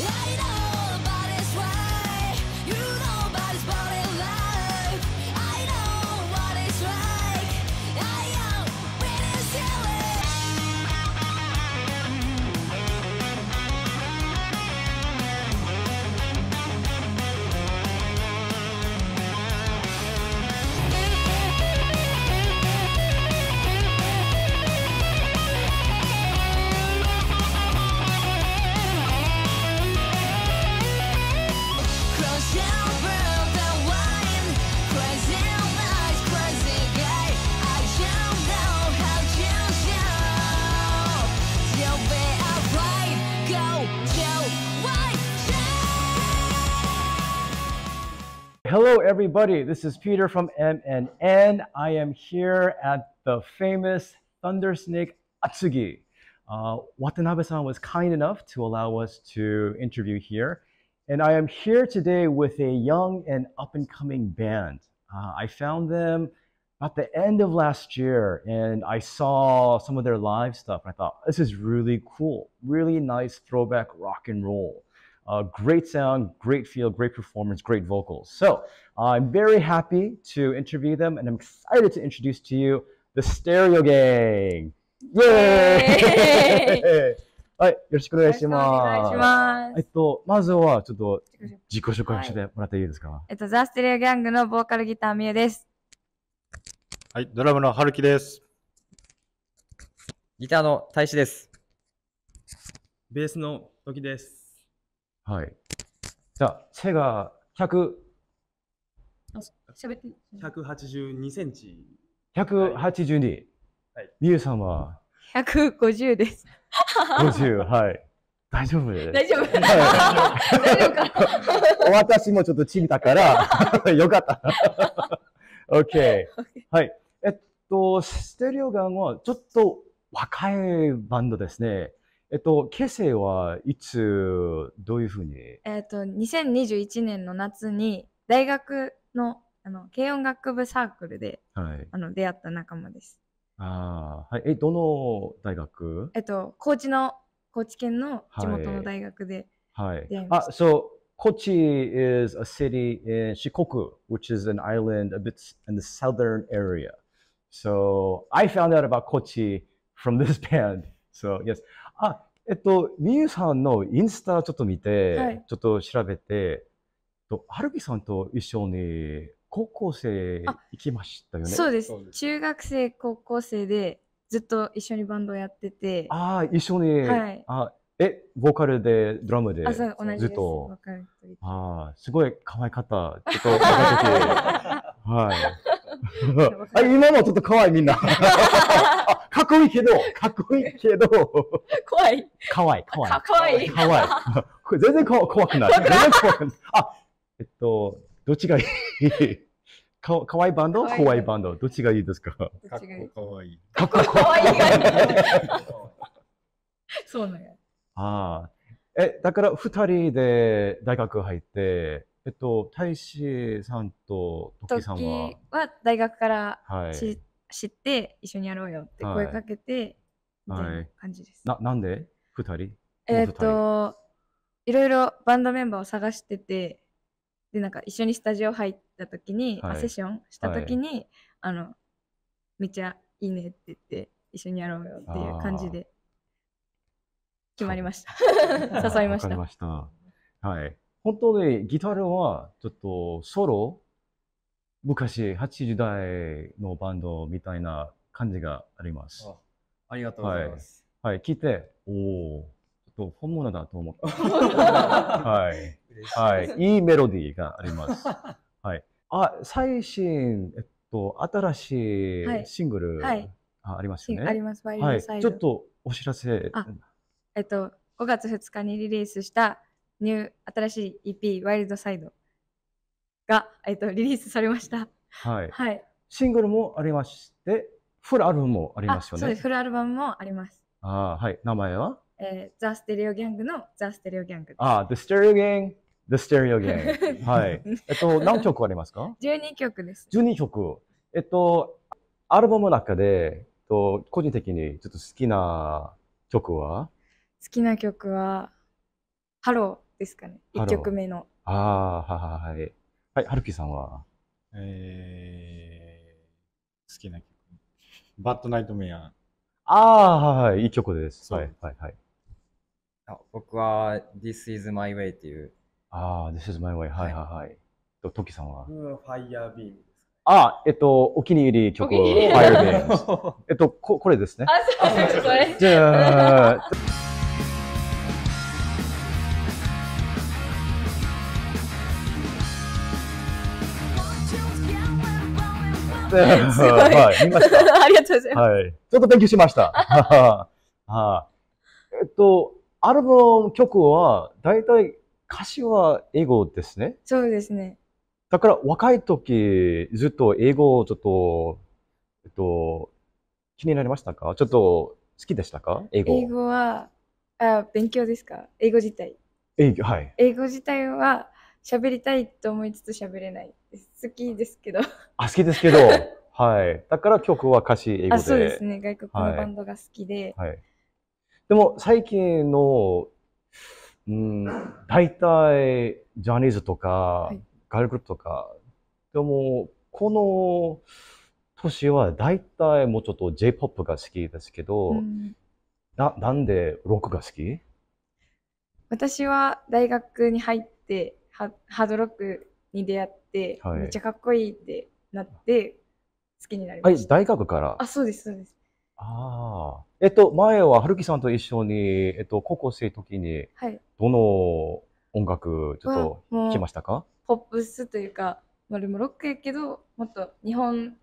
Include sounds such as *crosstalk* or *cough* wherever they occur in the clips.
Yeah. Hello, everybody. This is Peter from MNN. I am here at the famous Thunder Snake Atsugi. Uh, Watanabe-san was kind enough to allow us to interview here. And I am here today with a young and up-and-coming band. Uh, I found them at the end of last year, and I saw some of their live stuff. and I thought, this is really cool, really nice throwback rock and roll. Uh, great sound, great feel, great performance, great vocals. So uh, I'm very happy to interview them, and I'm excited to introduce to you the Stereo Gang. Yay! はい、よろしくお願いします。ますえっと、まずはちょっと自己紹介してもらっていいですか、えっと、ザ・ステレオ・ギャングのボーカルギター、ミエです。はい、ドラムのはるきです。ギターの大志です。ベースの時です。はい。じゃあ、背が1 8 2センチ。182。はい。みゆさんは ?150 です。50、はい。大丈夫大丈夫。大丈夫か。私もちょっとチビだから、*laughs* よかった。OK。はい。えっと、ステレオガンはちょっと若いバンドですね。えっと、結成はいつ、どういうふうにえっと、2021年の夏に、大学の、あの、軽音楽部サークルで、はい、あの、出会った仲間です。ああ、はい。え、どの大学えっと、高知の、高知県の地元の大学ではい。あ、そう。Kochi is a city in Shikoku, which is an island a bit in the southern area. So I found out about Kochi from this band. So yes, あ、えっと、みゆさんのインスタちょっと見て、はい、ちょっと調べて、と、はるきさんと一緒に高校生行きましたよね。そうです。中学生、高校生でずっと一緒にバンドやってて。ああ、一緒に。はい。あえ、ボーカルで、ドラムで、ずっと。ああ、すごい可愛かった。ちょっと、*laughs* はい。*laughs* あ、今もちょっと可愛いみんな。*laughs* かっこいいけど、かっこいいけど、怖い。かわいい、かわいい。かわいい。かわいい。全然怖くない。全然怖くない。あ、えっと、どっちがいい *laughs* かかわいいバンドかわいいバンド。どっちがいいですかかっこかわいい。かっこかわいい。そうなんや。ああ。え、だから二人で大学入って、えっと、大志さんとトッさんはは大学から、はい、知って一緒にやろうよって声かけて、はい、みたいな感じです。ななんで2人えっ、といろいろバンドメンバーを探しててでなんか一緒にスタジオ入った時に、はい、セッションした時に、はい、あのめっちゃいいねって言って一緒にやろうよっていう感じで決まりました *laughs* 誘いました。ましたはい、本当にギターはちょっとソロ昔80代のバンドみたいな感じがあります。あありがとうございます。はい、はい、聞いて、おお、ちょっと本物だと思った。*laughs* はい、はい、いいメロディーがあります。はい、あ、最新、えっと、新しいシングル、はい、あありますよね。あります、バイサイド、はい、ちょっとお知らせ。えっと、5月2日にリリースしたニュー新しい EP、ワイルドサイド。が、えっと、リリースされました。はい。はい。シングルもありまして、フルアルバムもありますよね。そうです。フルアルバムもあります。ああ、はい。名前はえー、ザ・ステレオ・ギャングのザ・ステレオ・ギャング。ああ、The Stereo Gang。The Stereo Gang。*laughs* はい。えっと、何曲ありますか ?12 曲です。12曲。えっと、アルバムの中で、と個人的にちょっと好きな曲は好きな曲は、ハローですかね。1曲目の。ああ、はははい。はい、るきさんはえー、好きな曲。バッドナイトメア。ああ、はい、いい曲です。はい、はい、はい。あ僕は This is my way っていう。ああ、This is my way。はい、はい、はい。と、トキさんはファイヤービームです。あ、えっと、お気に入り曲、ファイヤービーム。*laughs* えっと、こ、これですね。あ、そうです、これ。じゃあ。って、*laughs* すごはい、見ました。*laughs* ありがとうございます。はい。ちょっと勉強しました。*laughs* はい。えっと、アルバム曲は、だいたい歌詞は英語ですね。そうですね。だから若い時、ずっと英語をちょっと、えっと、気になりましたかちょっと好きでしたか英語。英語は、あ勉強ですか英語自体。英語、はい。英語自体は、喋りたいと思いつつ喋れない好きですけどあ好きですけど *laughs* はいだから曲は歌詞英語でそうですね外国のバンドが好きで、はい、はい、でも最近のうん大体ジャニーズとか、はい、ガールグループとかでもこの年は大体もうちょっと J−POP が好きですけど、うん、ななんでロックが好き私は大学に入ってハードロックに出会って、はい、めっちゃかっこいいってなって好きになりました。はい、大学からあそうですそうです。ああ。えっと前は春樹さんと一緒にえっと高校生時にどの音楽ちょっと聞きましたか？はい、ポップスというか、まあ、でもロックやけどもっと日本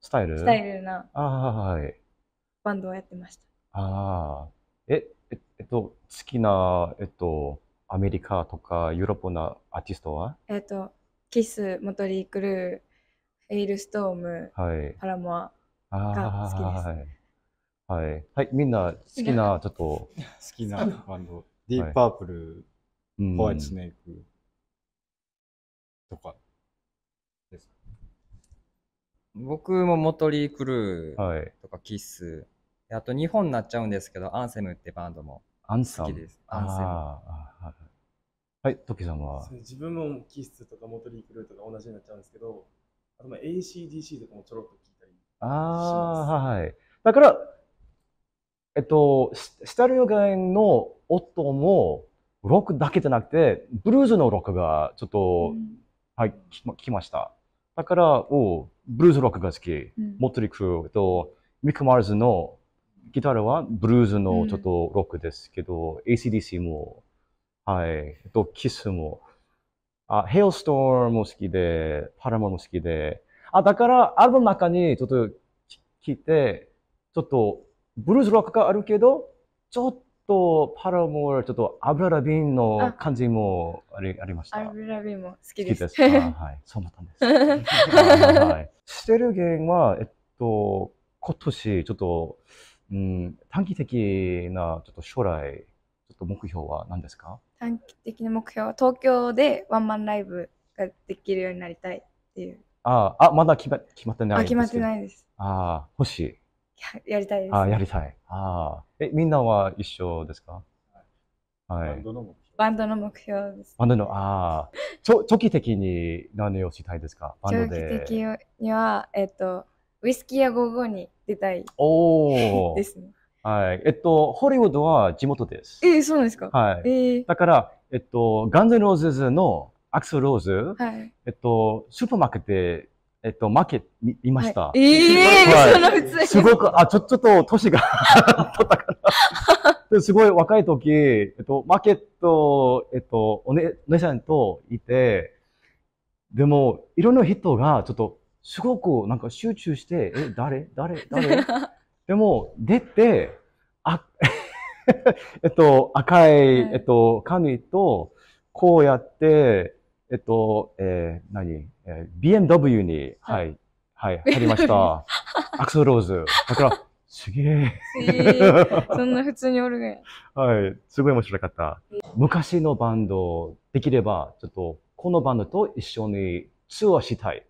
スタイルスタイルなバンドをやってました。ああ。ええっと好きなえっとアメリカとかヨーロッパのアーティストはえっ、ー、と、キス、モトリー・クルー、エイル・ストーム、はい、パラモアが好きです。はい、はい。はい。みんな好きな、ちょっと。好きなバンド。ディープ・パープル、はい、ホワイト・スネークとかですか、僕もモトリー・クルーとかキス、はい、あと日本になっちゃうんですけど、アンセムってバンドも。アンサムアンム。はい、時トキさんは自分もキスとかモトリークルーとか同じになっちゃうんですけど、あとまあ ACDC とかもちょろっと聞いたりします。ああ、はい。だから、えっと、スタリオガインの音も、ロックだけじゃなくて、ブルーズのロックがちょっと、うん、はい、きました。だから、おブルーズロックが好き、うん、モトリークルーとミック・マーズのギターはブルーズのちょっとロックですけど、うん、ACDC も、はい、とキスも、あ、ヘイルストーンも好きで、パラモも好きで、あ、だからアルバムの中にちょっと聞いて、ちょっとブルーズロックがあるけど、ちょっとパラモちょっとアブララビンの感じもありありました。アブララビンも好きです。好きです。はい、そうだったんです。*laughs* はい、ステルゲンは、えっと、今年ちょっと、うん、短期的なちょっと将来、ちょっと目標は何ですか短期的な目標は東京でワンマンライブができるようになりたいっていう。ああ、まだ決ま決まってないですあ、決まってないです。ああ、欲しい。ややりたいです、ね、あやりたい。ああ。え、みんなは一緒ですかはい。バンドの目標です、ね、バンドの、ああ。長期的に何をしたいですかバンドで。長期的には、えっ、ー、と、ウイスキーや55に出たいおお。ですね。はい。えっと、ホリウッドは地元です。えー、そうなんですか。はい。えー、だから、えっと、ガンズローズズのアクセルローズ、はい、えっと、スーパーマーケットで、えっと、マーケット見ました。はい、ええーはい、その普通すごく、あ、ちょ、ちょっと、年が取ったかな。*laughs* すごい若い時、えっと、マーケット、えっと、おね、お姉さんといて、でも、いろんな人が、ちょっと、すごくなんか集中して、え、誰誰 *laughs* 誰でも、出て、あ、*laughs* えっと、赤い、えっと、紙と、こうやって、えっと、えー、何、えー、BMW に、はい、はい、入、り、ました。アクセルローズ。*laughs* だから、すげえ。そんな普通におるね。はい、すごい面白かった。昔のバンド、できれば、ちょっと、このバンドと一緒にツアーしたい。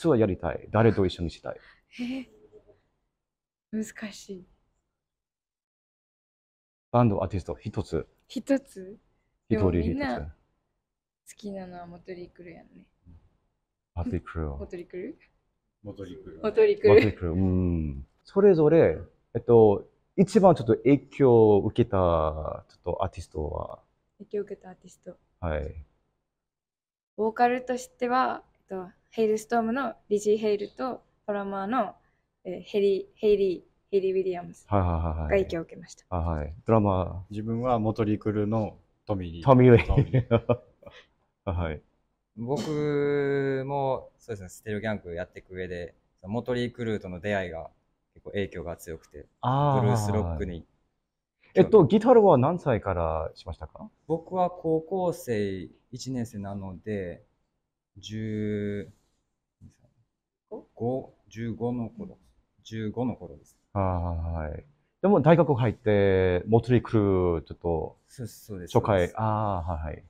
つはやりたい。誰と一緒にしたい。えー、難しい。バンド、アーティスト、一つ。一つ一人一つ。好きなのはモトリクルやんね。モトリクル。モトリクルモトリクル。モトリクル。モトリクル。うん。それぞれ、えっと、一番ちょっと影響を受けた、ちょっとアーティストは。影響を受けたアーティスト。はい。ボーカルとしては、と、ヘイルストームのリジー・ヘイルとパラマーの、えー、ヘリヘイリー・ヘリー・ウィリアムズが影響を受けました。はいはいはい、ドラマ自分はモトリクルのトミー・トミー・ウェイ。*laughs* はい、僕もそうですね、ステルギャングやっていく上で、トリクルーとの出会いが結構影響が強くて、ブルース・ロックに。えっと、ギターは何歳からしましたか僕は高校生1年生なので、15、の頃、15の頃です。はい。でも大学入って、モトリクルー、ちょっと、そうです。初回、ああ、はいはい。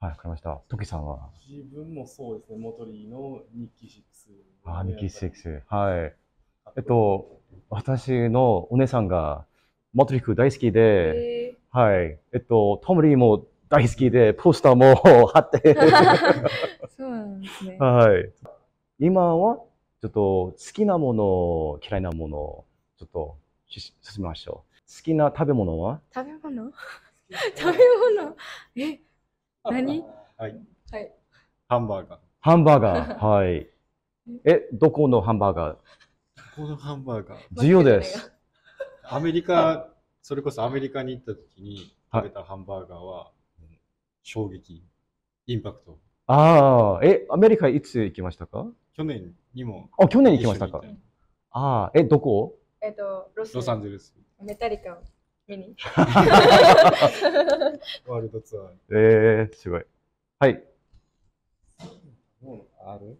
はい、わかりました。トキさんは自分もそうですね、モトリーの日記ス。ああ、日記ス。はい。えっと、私のお姉さんが、モトリック大好きで、はい。えっと、トムリーも大好きで、ポスターも貼ってそうなんですね。はい。今は、ちょっと好きなもの、嫌いなもの、ちょっと進みましょう。好きな食べ物は食べ物食べ物え何はい。はい。ハンバーガー。ハンバーガー。*laughs* はい。え、どこのハンバーガーこのハンバーガー。*laughs* 自由です。アメリカ、それこそアメリカに行った時に食べたハンバーガーは、衝撃、インパクト。ああ、え、アメリカいつ行きましたか去年にも。あ、去年行きましたか。ああ、え、どこえっと、ロスロサンゼルス。メタリカを見に。*laughs* ワールドツアー。ええー、すごい。はい。もうある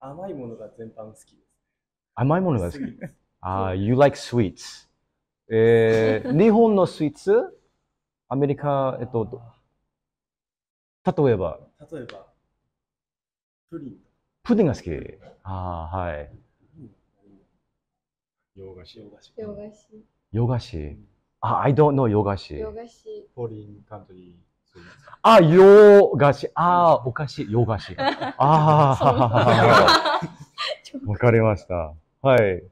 甘いものが全般好きです。甘いものが好きああ、you like sweets. えー、*laughs* 日本のスイーツアメリカ、えっと、例えば例えば、プリン。プリンが好き。ああ、はい。洋菓子。洋菓子。洋菓子。洋菓子。あ、アイドの洋菓子。洋菓子。フリンカントリー。あ、洋菓子。あお菓子、洋菓子。*laughs* ああ、わかりました。はい。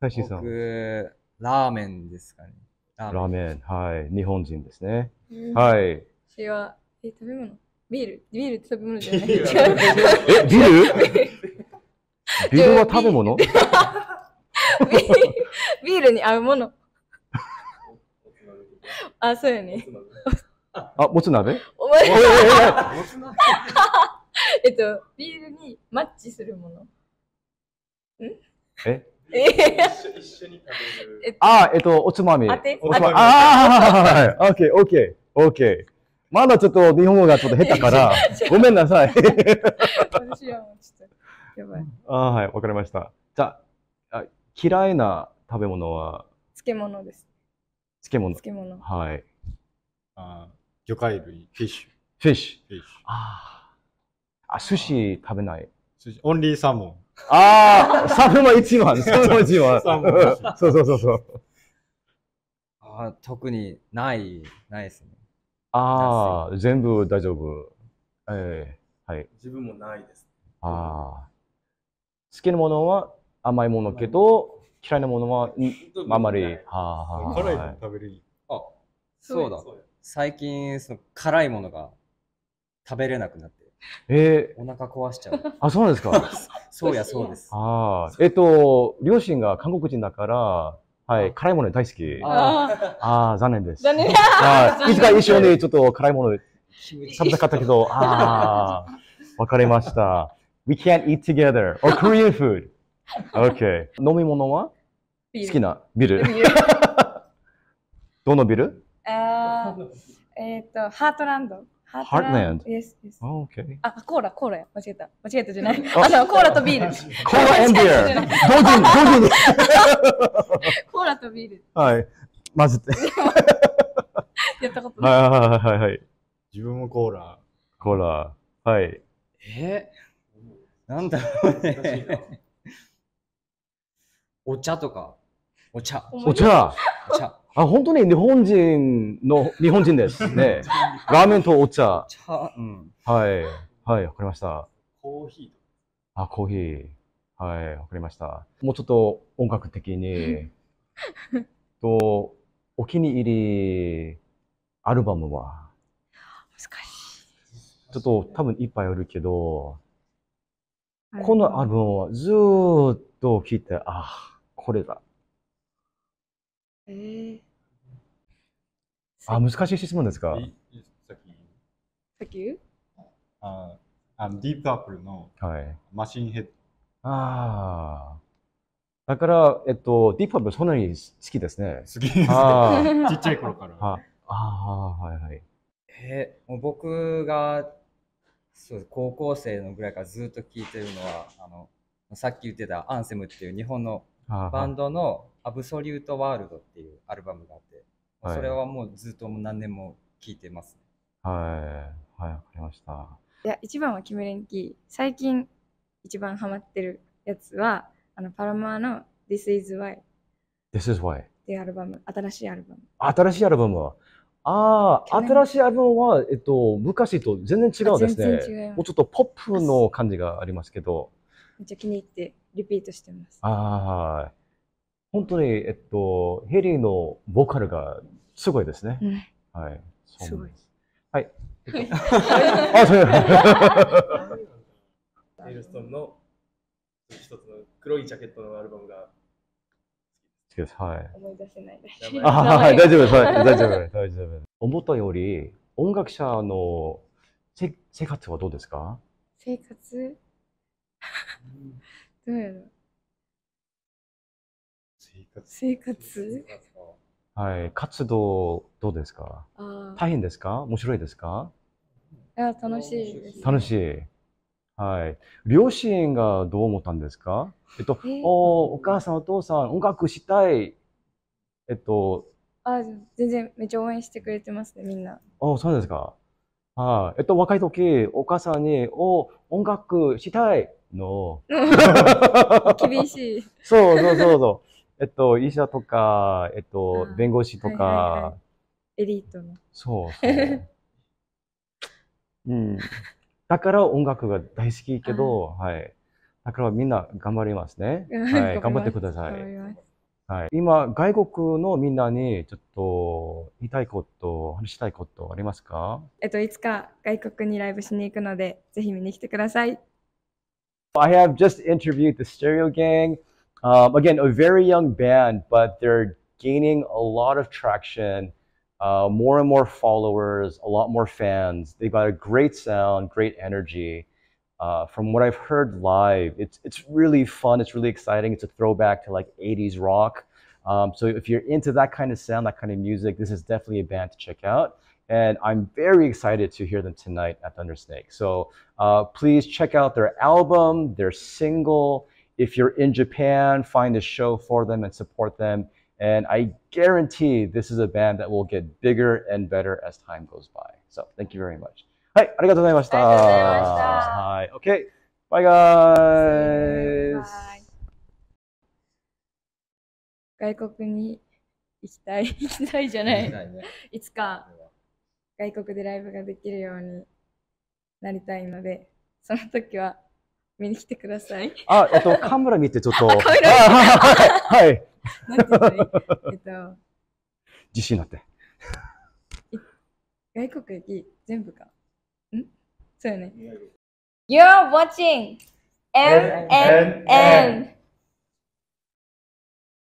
大志さん。僕、ラーメンですかね。ラーメン。メンはい。日本人ですね。はい。私はえ、食べ物ビールビールって食べ物じゃない。え、ビール *laughs* ビールは食べ物 *laughs* ビールに合うもの。あ、そうやね。あ、もつ鍋お前えっと、ビールにマッチするもの。んえあ、えっと、おつまみ。あておつまみ。ああ、はい。オッケー、オッケー、オッケー。まだちょっと日本語がちょっと下手から、*laughs* ごめんなさい。私はもうちょっと、やばい。あはい、わかりました。じゃあ、嫌いな食べ物は漬物です。漬物。漬物。はい。あ魚介類、フィッシュ。フィッシュ。フィッシュ。ああ。寿司食べない。寿司、オンリーサーモン。ああ、サーモン *laughs* 一番。サーモン一番。そうそうそうそう。ああ、特にない、ないですね。ああ、全部大丈夫。ええはい。自分もないです。ああ。好きなものは甘いものけど、嫌いなものはあんまり。あ辛いもの食べるあ、そうだ。最近、その辛いものが食べれなくなって。ええお腹壊しちゃう。あ、そうなんですか。*laughs* そうや、そうです。ああ。えっと、両親が韓国人だから、はい、辛いもの大好き。ああ、残念です。残念はい。いつか一緒にちょっと辛いもの食べたかったけど、*laughs* ああ、わかりました。We can't eat together or Korean food. Okay. 飲み物は好きなビル。*laughs* どのビルえっと、ハートランド。ハートランド。あ、コーラ、コーラや。間違えた。間違えたじゃない。*laughs* あの、コーラとビール。*laughs* コーラ and b *laughs* コーラとビール。はい。混ぜて。やったことない。はいはいはい。自分もコーラ。コーラ。はい。えなんだろうね。お茶とか。お茶。お茶。お茶。あ本当に日本人の日本人ですね。ラーメンとお茶。茶うん、はいはいわかりました。コーヒー。あコーヒーはいわかりました。もうちょっと音楽的に *laughs* とお気に入りアルバムは。難しい。ちょっと多分いっぱいあるけど、このアルバムはずっと聴いてあこれだえー、あ、難しい質問ですかさっきさっき言うあのディープアップルのマシンヘッド。はい、ああ。だから、えっと、ディープアップルそんなに好きですね。好きですね。*laughs* ちっちゃい頃から。ああ、はいはい。えー、もう僕がそう高校生のぐらいからずっと聞いてるのはあのさっき言ってた「アンセム」っていう日本のバンドの「アブソリュート・ワールド」っていうアルバムがあって、それはもうずっと何年も聴いてます、はいはいわかりましたいや一番はキムレンキ最近一番ハマってるやつはあのパラマーの「This is Why」This is Why ってアルバム新しいアルバム新しいアルバムはああ、新しいアルバムは、えっと、昔と全然違うですね。もうちょっとポップの感じがありますけど。めっちゃ気に入ってリピートしてます。はい。本当に、えっと、ヘリーのボーカルがすごいですね。うん、はい。すごい。はい。*laughs* あ、そうや。*laughs* エルストンの一つの黒いジャケットのアルバムが好きです。はい。思い出せないです。あ、はい、大丈夫です。大丈夫です。大丈夫です。思ったより、音楽者のせ生活はどうですか生活どうやろ生活生活はい。活動、どうですかあ大変ですか面白いですかいや、楽しいです。楽しい。はい。両親がどう思ったんですかえっと、えー、おお母さん、お父さん、音楽したい。えっと。あ、全然、めっちゃ応援してくれてますね、みんな。あ、そうですか。はい。えっと、若い時、お母さんに、お音楽したい。No. 厳しい。*laughs* そうそうそうそう。えっと、医者とか、えっと、弁護士とか、はいはいはエリートの。そうそう。うん。だから音楽が大好きけど、はい。だからみんな頑張りますね。はい。頑張ってください。はい。今、外国のみんなにちょっと言いたいこと、話したいことありますかえっと、いつか外国にライブしに行くので、ぜひ見に来てください。I have just interviewed the Stereo Gang. Um, again, a very young band, but they're gaining a lot of traction, uh, more and more followers, a lot more fans. They've got a great sound, great energy. Uh, from what I've heard live, it's, it's really fun, it's really exciting. It's a throwback to like 80s rock. Um, so if you're into that kind of sound, that kind of music, this is definitely a band to check out and I'm very excited to hear them tonight at Thundersnake. So uh, please check out their album, their single. If you're in Japan, find a show for them and support them. And I guarantee this is a band that will get bigger and better as time goes by. So thank you very much. Hi, arigatou gozaimashita. Hi. Okay. Bye guys. Bye. 外国に行きたい、行きたいじゃない。いつか。外国でライブができるようになりたいので、その時は見に来てください。あ、えっと、カムラ見てちょっと。カムラはい。*laughs* えっと。自信なって。外国行き、全部か。んそうよね。You're watching MNN!